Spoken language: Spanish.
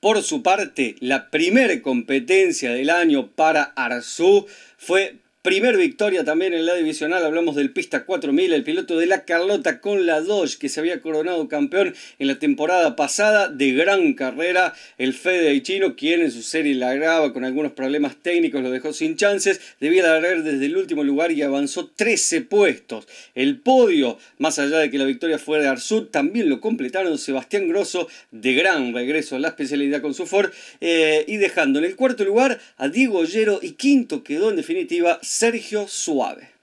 Por su parte, la primera competencia del año para Arzú fue Primer victoria también en la divisional, hablamos del Pista 4000, el piloto de la Carlota con la Dodge que se había coronado campeón en la temporada pasada de gran carrera, el Fede Aichino quien en su serie la graba con algunos problemas técnicos, lo dejó sin chances, debía largar desde el último lugar y avanzó 13 puestos. El podio, más allá de que la victoria fuera de Arzud, también lo completaron Sebastián Grosso de gran regreso a la especialidad con su Ford eh, y dejando en el cuarto lugar a Diego Ollero y quinto quedó en definitiva Sergio Suave.